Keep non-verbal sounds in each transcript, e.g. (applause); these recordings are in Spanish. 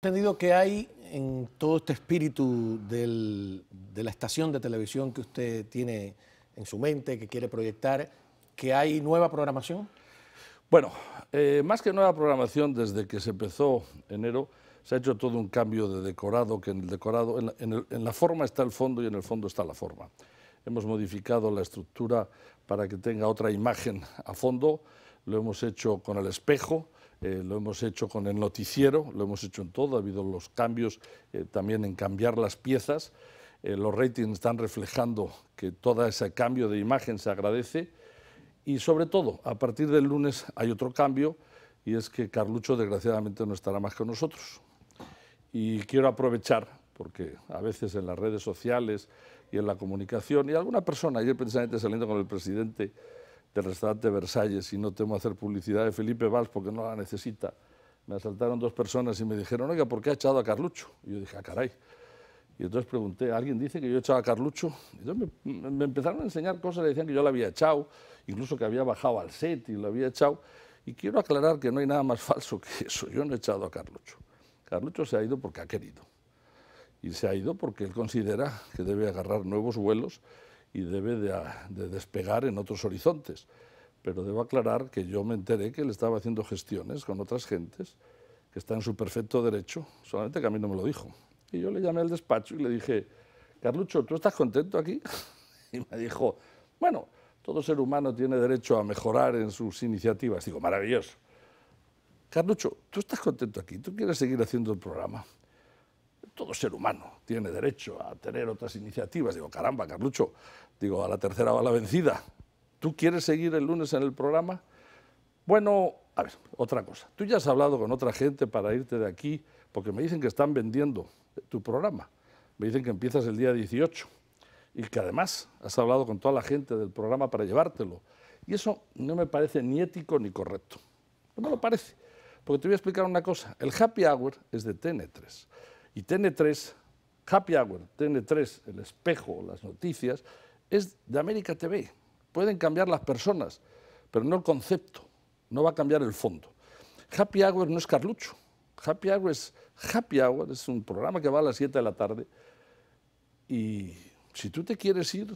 entendido que hay en todo este espíritu de la estación de televisión que usted tiene en su mente, que quiere proyectar, que hay nueva programación? Bueno, eh, más que nueva programación, desde que se empezó enero, se ha hecho todo un cambio de decorado, que en el decorado, en la forma está el fondo y en el fondo está la forma. Hemos modificado la estructura para que tenga otra imagen a fondo, lo hemos hecho con el espejo, eh, lo hemos hecho con el noticiero, lo hemos hecho en todo, ha habido los cambios eh, también en cambiar las piezas, eh, los ratings están reflejando que todo ese cambio de imagen se agradece y sobre todo, a partir del lunes hay otro cambio y es que Carlucho desgraciadamente no estará más que nosotros. Y quiero aprovechar, porque a veces en las redes sociales y en la comunicación, y alguna persona ayer precisamente saliendo con el presidente, del restaurante Versalles y no temo hacer publicidad de Felipe Valls porque no la necesita. Me asaltaron dos personas y me dijeron, oiga, ¿por qué ha echado a Carlucho? Y yo dije, ah, caray. Y entonces pregunté, ¿alguien dice que yo he echado a Carlucho? Y entonces me, empezaron a enseñar cosas, le decían que yo la había echado, incluso que había bajado al set y lo había echado. Y quiero aclarar que no hay nada más falso que eso. Yo no he echado a Carlucho. Carlucho se ha ido porque ha querido. Y se ha ido porque él considera que debe agarrar nuevos vuelos y debe ah, de, despegar en otros horizontes. Pero debo aclarar que yo me enteré que él estaba haciendo gestiones con otras gentes, que está en su perfecto derecho, solamente que a mí no me lo dijo. Y yo le llamé al despacho y le dije, Carlucho, ¿tú estás contento aquí? (laughs) Y me dijo, bueno, todo ser humano tiene derecho a mejorar en sus iniciativas. Digo, maravilloso. Carlucho, ¿tú estás contento aquí? ¿Tú quieres seguir haciendo el programa? todo ser humano tiene derecho a tener otras iniciativas. Digo, caramba, Carlucho, digo, a la tercera va la vencida. ¿Tú quieres seguir el lunes en el programa? Bueno, a ver, otra cosa. Tú ya has hablado con otra gente para irte de aquí, porque me dicen que están vendiendo tu programa. Me dicen que empiezas el día 18 y que además has hablado con toda la gente del programa para llevártelo. Y eso no me parece ni ético ni correcto. No me lo parece. Porque te voy a explicar una cosa. El happy hour es de TN3. Y TN3, Happy Hour, TN3, El Espejo, las noticias, es de América TV. Pueden cambiar las personas, pero no el concepto, no va a cambiar el fondo. Happy Hour no es Carlucho. Happy Hour es Happy Hour, es un programa que va a las 7 de la tarde. Y si tú te quieres ir,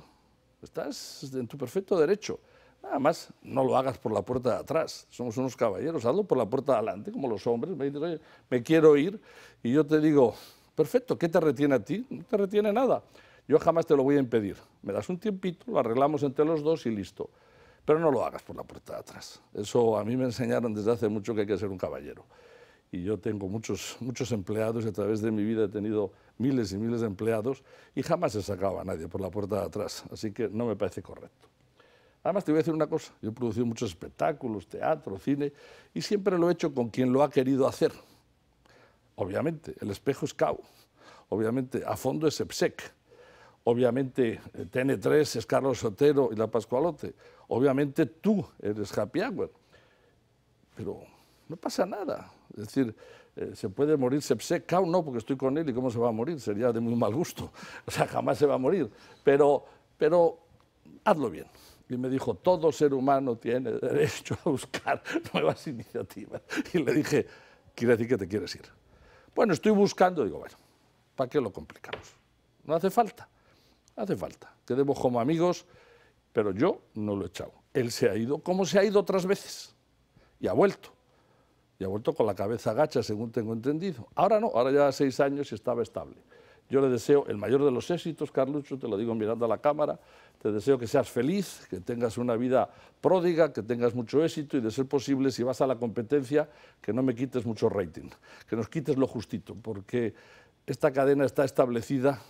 estás en tu perfecto derecho. Nada más, no lo hagas por la puerta de atrás. Somos unos caballeros, hazlo por la puerta de adelante, como los hombres. Me me quiero ir. Y yo te digo, perfecto, ¿qué te retiene a ti? No te retiene nada. Yo jamás te lo voy a impedir. Me das un tiempito, lo arreglamos entre los dos y listo. Pero no lo hagas por la puerta de atrás. Eso a mí me enseñaron desde hace mucho que hay que ser un caballero. Y yo tengo muchos, muchos empleados y a través de mi vida he tenido miles y miles de empleados y jamás se sacaba a nadie por la puerta de atrás. Así que no me parece correcto. Además, te voy a decir una cosa, yo he producido muchos espectáculos, teatro, cine, y siempre lo he hecho con quien lo ha querido hacer. Obviamente, el espejo es Cao, obviamente, a fondo es EPSEC, obviamente eh, TN3 es Carlos Sotero y La Pascualote, obviamente tú eres Happy Hour, pero no pasa nada, es decir, eh, se puede morir Epsec, Cao no, porque estoy con él y cómo se va a morir, sería de muy mal gusto, (laughs) o sea, jamás se va a morir, pero, pero hazlo bien y me dijo, todo ser humano tiene derecho a buscar nuevas iniciativas. Y le dije, quiere decir que te quieres ir. Bueno, estoy buscando, digo, bueno, ¿para qué lo complicamos? No hace falta, no hace falta. Quedemos como amigos, pero yo no lo he echado. Él se ha ido, como se ha ido otras veces, y ha vuelto. Y ha vuelto con la cabeza gacha, según tengo entendido. Ahora no, ahora ya seis años y estaba estable. Yo le deseo el mayor de los éxitos, Carlucho, te lo digo mirando a la cámara, te deseo que seas feliz, que tengas una vida pródiga, que tengas mucho éxito y de ser posible, si vas a la competencia, que no me quites mucho rating, que nos quites lo justito, porque esta cadena está establecida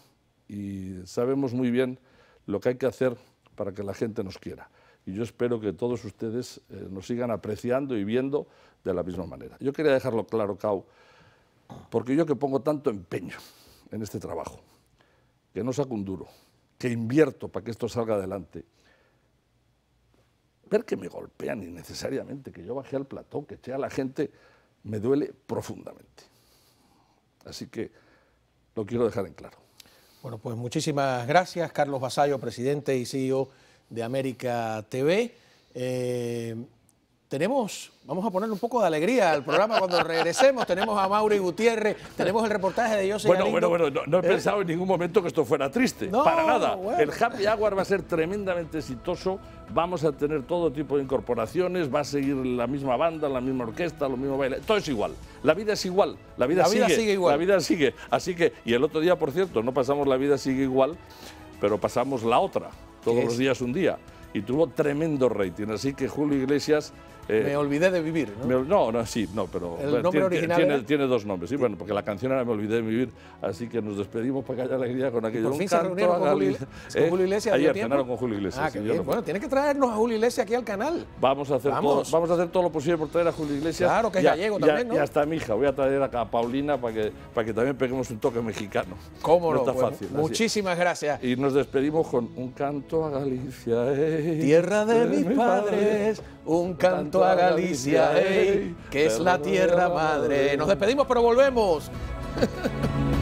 y sabemos muy bien lo que hay que hacer para que la gente nos quiera. Y yo espero que todos ustedes eh, nos sigan apreciando y viendo de la misma manera. Yo quería dejarlo claro, Cau, porque yo que pongo tanto empeño en este trabajo, que no saco un duro, que invierto para que esto salga adelante, ver que me golpean innecesariamente, que yo bajé al plató, que eché a la gente, me duele profundamente. Así que lo quiero dejar en claro. Bueno, pues muchísimas gracias, Carlos Vasallo, presidente y CEO de América TV. Eh, tenemos, vamos a poner un poco de alegría al programa cuando regresemos. tenemos a Mauri Gutiérrez, tenemos el reportaje de José Bueno, bueno, bueno, no, no he ¿Eh? pensado en ningún momento que esto fuera triste, para nada. El Happy Hour va a ser tremendamente exitoso, vamos a tener todo tipo de incorporaciones, va a seguir la misma banda, la misma orquesta, lo mismo baile... todo es igual. La vida es igual, la vida, la sigue, vida sigue igual. La vida sigue, así que, y el otro día, por cierto, no pasamos la vida sigue igual, pero pasamos la otra, todos los días un día y tuvo tremendo rating. Así que Julio Iglesias... Eh, me olvidé de vivir, ¿no? no, no, sí, no, pero... El nombre original tiene, dos nombres, sí, bueno, porque la canción era Me olvidé de vivir, así que nos despedimos para que haya alegría con aquello. Por fin se reunieron con, ¿Eh? con Julio, Iglesias. Ayer ah, cenaron con Julio Iglesias. bueno, tiene que traernos a Julio Iglesias aquí al canal. Vamos a hacer, Todo, vamos a hacer todo lo posible por traer a Julio Iglesias. Claro, que es llego también, ¿no? Y hasta a mi hija, voy a traer acá a Paulina para que, para que también peguemos un toque mexicano. ¿Cómo no? no está fácil. Muchísimas gracias. Y nos despedimos con un canto a Galicia, eh tierra de, mis padres, un canto a Galicia, que es la tierra madre. Nos despedimos, pero volvemos. (laughs)